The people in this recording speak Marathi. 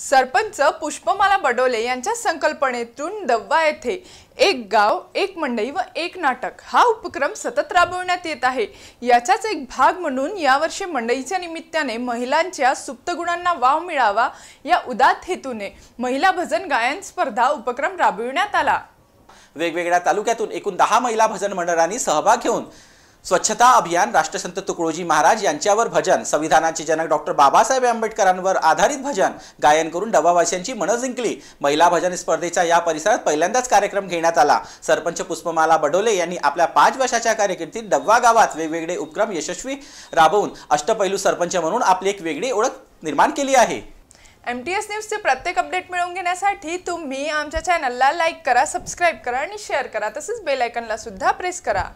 सरपंच पुष्पमाला बडोले यांच्या संकल्पनेतून दव्वा येथे एक गाव एक मंडई व एक नाटक हा उपक्रम सतत राबवण्यात येत आहे याचाच एक भाग म्हणून यावर्षी मंडईच्या निमित्ताने महिलांच्या सुप्त गुणांना वाव मिळावा या उदात हेतूने महिला भजन गायन स्पर्धा उपक्रम राबविण्यात आला वेगवेगळ्या तालुक्यातून एकूण दहा महिला भजन मंडळांनी सहभाग घेऊन स्वच्छता अभियान राष्ट्रसंत तुकडोजी महाराज यांच्यावर भजन संविधानाचे जनक डॉक्टर बाबासाहेब आंबेडकरांवर आधारित भजन गायन करून डबावासियांची मनं जिंकली महिला भजन स्पर्धेचा या परिसरात पहिल्यांदाच कार्यक्रम घेण्यात आला सरपंच पुष्पमाला बडोले यांनी आपल्या पाच वर्षाच्या कार्यकिर्दीत डब्बा गावात वेगवेगळे उपक्रम यशस्वी राबवून अष्टपैलू सरपंच म्हणून आपली एक वेगळी ओळख निर्माण केली आहे एम टी एस न्यूजचे प्रत्येक अपडेट मिळवून घेण्यासाठी तुम्ही आमच्या चॅनलला लाईक करा सबस्क्राईब करा आणि शेअर करा तसेच बेलायकनला सुद्धा प्रेस करा